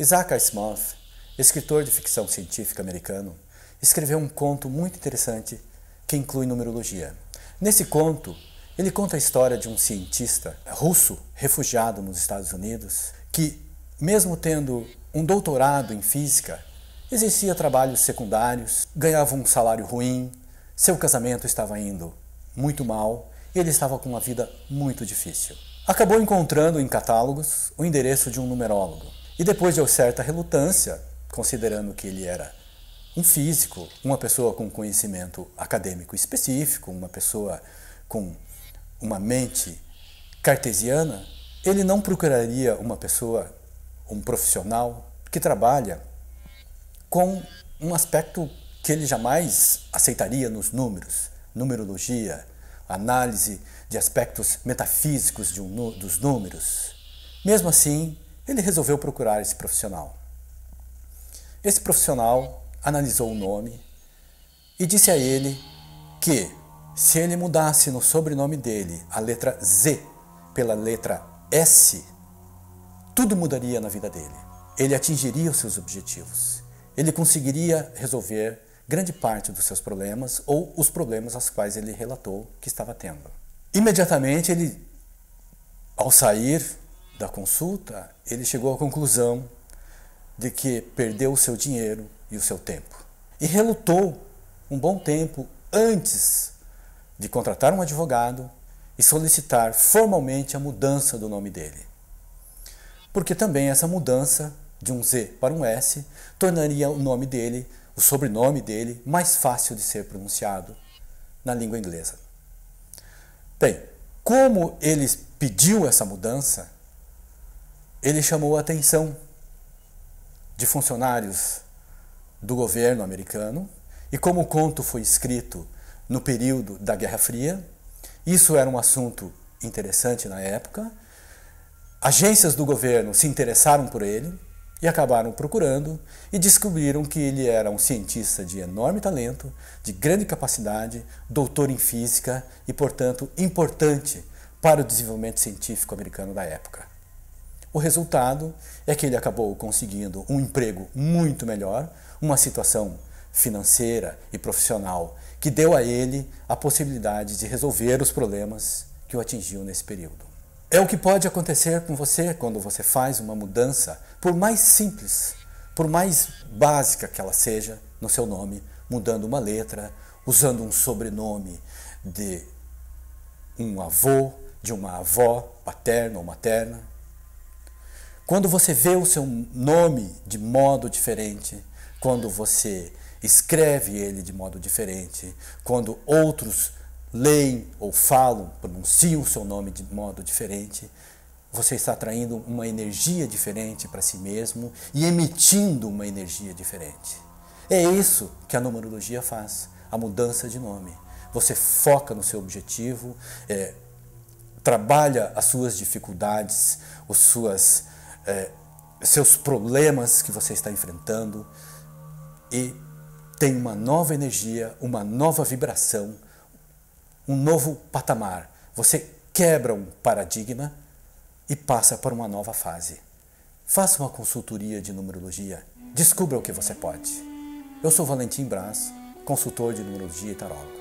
Isaac Asimov, escritor de ficção científica americano, escreveu um conto muito interessante que inclui numerologia. Nesse conto, ele conta a história de um cientista russo refugiado nos Estados Unidos que, mesmo tendo um doutorado em física, exercia trabalhos secundários, ganhava um salário ruim, seu casamento estava indo muito mal e ele estava com uma vida muito difícil. Acabou encontrando em catálogos o endereço de um numerólogo e depois de certa relutância, considerando que ele era um físico, uma pessoa com conhecimento acadêmico específico, uma pessoa com uma mente cartesiana, ele não procuraria uma pessoa, um profissional que trabalha com um aspecto que ele jamais aceitaria nos números, numerologia, análise de aspectos metafísicos de um, dos números. Mesmo assim, ele resolveu procurar esse profissional. Esse profissional analisou o nome e disse a ele que, se ele mudasse no sobrenome dele a letra Z pela letra S, tudo mudaria na vida dele. Ele atingiria os seus objetivos. Ele conseguiria resolver grande parte dos seus problemas ou os problemas aos quais ele relatou que estava tendo. Imediatamente ele, ao sair da consulta, ele chegou à conclusão de que perdeu o seu dinheiro e o seu tempo. E relutou um bom tempo antes de contratar um advogado e solicitar formalmente a mudança do nome dele. Porque também essa mudança de um Z para um S tornaria o nome dele, o sobrenome dele, mais fácil de ser pronunciado na língua inglesa. Bem, como ele pediu essa mudança, ele chamou a atenção de funcionários do governo americano, e como o conto foi escrito no período da Guerra Fria, isso era um assunto interessante na época. Agências do governo se interessaram por ele e acabaram procurando e descobriram que ele era um cientista de enorme talento, de grande capacidade, doutor em física e, portanto, importante para o desenvolvimento científico americano da época. O resultado é que ele acabou conseguindo um emprego muito melhor, uma situação financeira e profissional que deu a ele a possibilidade de resolver os problemas que o atingiu nesse período. É o que pode acontecer com você quando você faz uma mudança, por mais simples, por mais básica que ela seja, no seu nome, mudando uma letra, usando um sobrenome de um avô, de uma avó paterna ou materna, quando você vê o seu nome de modo diferente, quando você escreve ele de modo diferente, quando outros leem ou falam, pronunciam o seu nome de modo diferente, você está atraindo uma energia diferente para si mesmo e emitindo uma energia diferente. É isso que a numerologia faz, a mudança de nome. Você foca no seu objetivo, é, trabalha as suas dificuldades, as suas é, seus problemas que você está enfrentando e tem uma nova energia, uma nova vibração, um novo patamar. Você quebra um paradigma e passa para uma nova fase. Faça uma consultoria de numerologia. Descubra o que você pode. Eu sou Valentim Braz, consultor de numerologia e tarólogo.